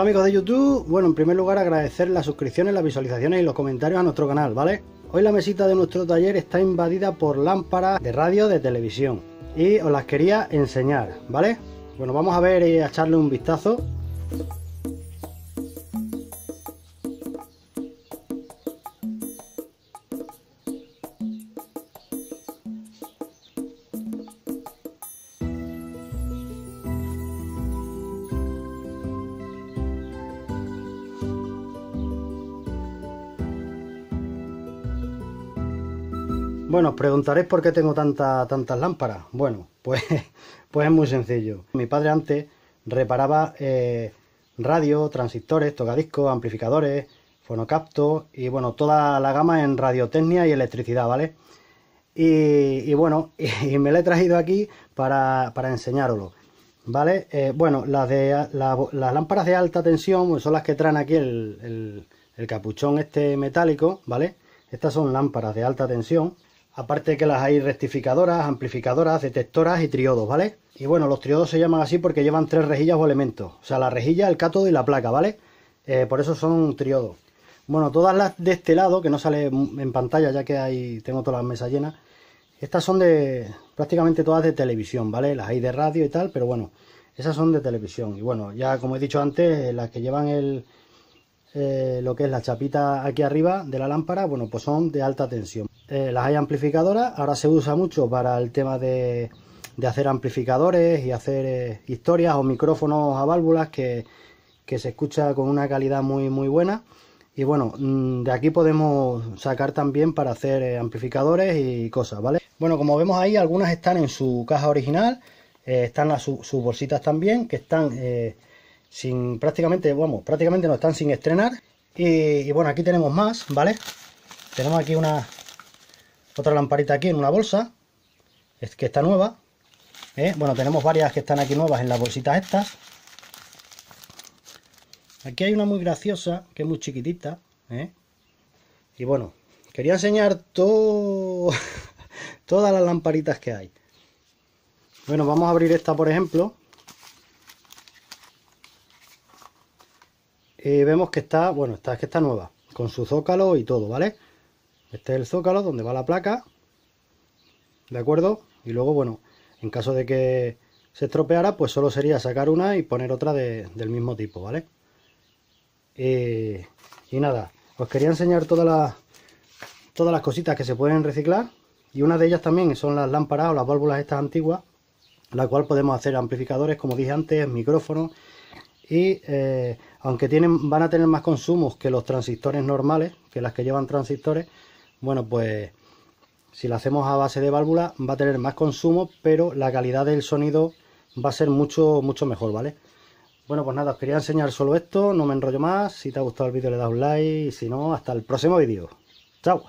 Hola amigos de YouTube, bueno en primer lugar agradecer las suscripciones, las visualizaciones y los comentarios a nuestro canal, ¿vale? Hoy la mesita de nuestro taller está invadida por lámparas de radio de televisión y os las quería enseñar, ¿vale? Bueno, vamos a ver y a echarle un vistazo. Bueno, os preguntaréis por qué tengo tantas lámparas. Bueno, pues, pues es muy sencillo. Mi padre antes reparaba eh, radio, transistores, tocadiscos, amplificadores, fonocaptos y bueno, toda la gama en radiotecnia y electricidad, ¿vale? Y, bueno, y, me lo he traído aquí para, para enseñároslo, ¿vale? Eh, bueno, las, lámparas de alta tensión pues, son las que traen aquí el, el capuchón este metálico, ¿vale? Estas son lámparas de alta tensión Aparte que las hay rectificadoras, amplificadoras, detectoras y triodos, ¿vale? Y bueno, los triodos se llaman así porque llevan tres rejillas o elementos. O sea, la rejilla, el cátodo y la placa, ¿vale? Eh, por eso son triodos. Bueno, todas las de este lado, que no sale en pantalla ya que ahí tengo todas las mesas llenas. Estas son de prácticamente todas de televisión, ¿vale? Las hay de radio y tal, pero bueno, esas son de televisión. Y bueno, ya como he dicho antes, eh, las que llevan el, eh, lo que es la chapita aquí arriba de la lámpara, bueno, pues son de alta tensión. Eh, las hay amplificadoras, ahora se usa mucho para el tema de, hacer amplificadores y hacer eh, historias o micrófonos a válvulas que, se escucha con una calidad muy muy buena y bueno, mm, de aquí podemos sacar también para hacer eh, amplificadores y cosas, ¿vale? Bueno, como vemos ahí, algunas están en su caja original, están sus bolsitas también, que están sin prácticamente, vamos, prácticamente no están sin estrenar. Y, y bueno, aquí tenemos más, ¿vale? Tenemos aquí una, otra lamparita aquí en una bolsa, es que está nueva. ¿eh? Bueno, tenemos varias que están aquí nuevas en las bolsitas estas. Aquí hay una muy graciosa, que es muy chiquitita. ¿eh? Y bueno, quería enseñar todas las lamparitas que hay. Bueno, vamos a abrir esta, por ejemplo. Y eh, vemos que está, bueno, esta es que está nueva, con su zócalo y todo, ¿vale? Este es el zócalo donde va la placa, ¿de acuerdo? Y luego, bueno, en caso de que se estropeara, pues solo sería sacar una y poner otra del mismo tipo, ¿vale? Eh, y nada, os quería enseñar todas las, todas las cositas que se pueden reciclar y una de ellas también son las lámparas o las válvulas estas antiguas, la cual podemos hacer amplificadores, como dije antes, micrófonos y eh, aunque tienen, van a tener más consumos que los transistores normales, que las que llevan transistores, bueno, pues si lo hacemos a base de válvula va a tener más consumo, pero la calidad del sonido va a ser mucho, mucho mejor, ¿vale? Bueno, pues nada, os quería enseñar solo esto, no me enrollo más. Si te ha gustado el vídeo le das un like y si no, hasta el próximo vídeo. ¡Chao!